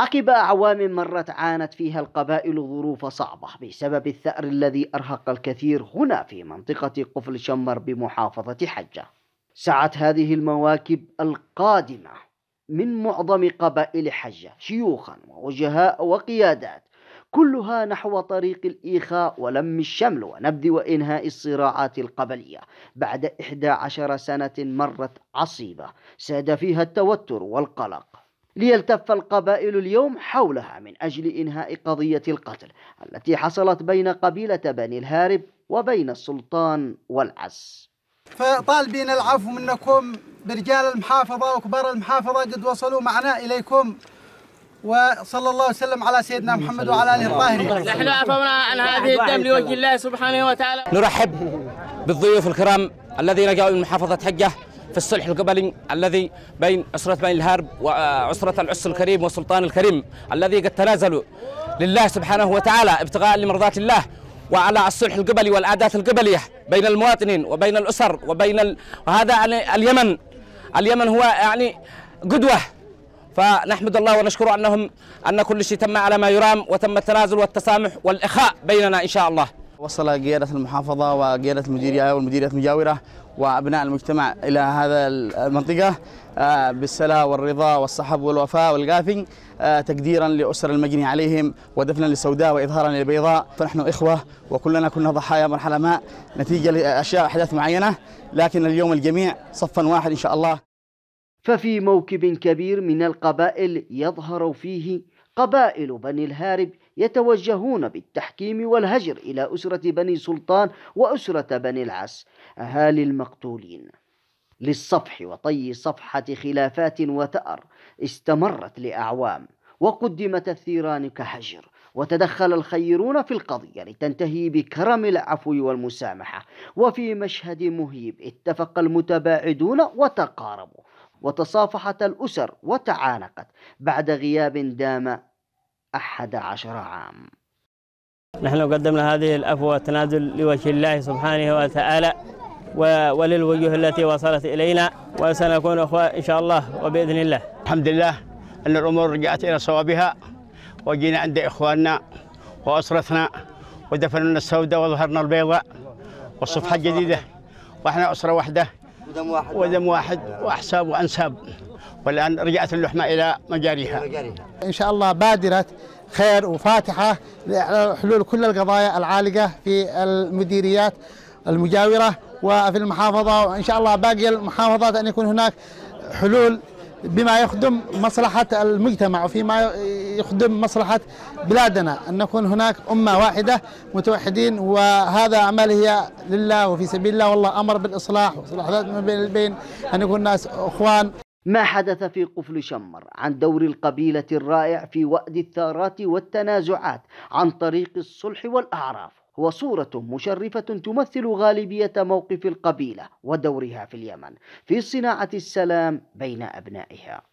عقب أعوام مرت عانت فيها القبائل ظروف صعبة بسبب الثأر الذي أرهق الكثير هنا في منطقة قفل شمر بمحافظة حجة سعت هذه المواكب القادمة من معظم قبائل حجة شيوخا ووجهاء وقيادات كلها نحو طريق الإيخاء ولم الشمل ونبذ وإنهاء الصراعات القبلية بعد إحدى عشر سنة مرت عصيبة ساد فيها التوتر والقلق ليلتف القبائل اليوم حولها من أجل إنهاء قضية القتل التي حصلت بين قبيلة بني الهارب وبين السلطان والعز فطالبين العفو منكم برجال المحافظة وكبار المحافظة قد وصلوا معنا إليكم وصلى الله وسلم على سيدنا محمد وعلى اله الطاهرين. نحن عفونا عن هذه الدم لوجه الله سبحانه وتعالى. نرحب بالضيوف الكرام الذين جاؤوا من محافظه حجه في الصلح القبلي الذي بين عسرة بين الهارب وعسرة العس الكريم والسلطان الكريم الذي قد تنازلوا لله سبحانه وتعالى ابتغاء لمرضاة الله وعلى الصلح القبلي والعادات القبلية بين المواطنين وبين الأسر وبين ال... وهذا يعني اليمن اليمن هو يعني قدوة فنحمد الله ونشكر أنهم أن كل شيء تم على ما يرام وتم التنازل والتسامح والإخاء بيننا إن شاء الله وصل قيادة المحافظة وقيادة المديرية والمديرية المجاورة وأبناء المجتمع إلى هذا المنطقة آه، بالسلا والرضا والصحب والوفاء والقافي آه، تقديرا لأسر المجني عليهم ودفنا للسوداء وإظهارا للبيضاء فنحن إخوة وكلنا كنا ضحايا مرحلة نتيجة لأشياء أحداث معينة لكن اليوم الجميع صفا واحد إن شاء الله ففي موكب كبير من القبائل يظهر فيه قبائل بني الهارب يتوجهون بالتحكيم والهجر إلى أسرة بني سلطان وأسرة بني العس أهالي المقتولين للصفح وطي صفحة خلافات وتأر استمرت لأعوام وقدمت الثيران كحجر وتدخل الخيرون في القضية لتنتهي بكرم العفو والمسامحة وفي مشهد مهيب اتفق المتباعدون وتقاربوا وتصافحت الأسر وتعانقت بعد غياب دام أحد عشر عام نحن قدمنا هذه الأفوة تنازل لوجه الله سبحانه وتعالى وللوجوه التي وصلت إلينا وسنكون أخوة إن شاء الله وبإذن الله الحمد لله أن الأمور رجعت إلى صوابها وجينا عند إخواننا وأسرتنا ودفننا السوداء وظهرنا البيضاء والصفحة الجديدة وإحنا أسرة واحدة ودم واحد ودم واحد واحساب وانساب والان رجعت اللحمه الى مجاريها ان شاء الله بادره خير وفاتحه لحلول كل القضايا العالقه في المديريات المجاوره وفي المحافظه وان شاء الله باقي المحافظات ان يكون هناك حلول بما يخدم مصلحة المجتمع وفيما يخدم مصلحة بلادنا أن نكون هناك أمة واحدة متوحدين وهذا أعمال هي لله وفي سبيل الله والله أمر بالإصلاح وإصلاح ذات ما بين البين أن يكون الناس أخوان ما حدث في قفل شمر عن دور القبيلة الرائع في وأد الثارات والتنازعات عن طريق الصلح والأعراف هو صورة مشرفة تمثل غالبية موقف القبيلة ودورها في اليمن في صناعة السلام بين أبنائها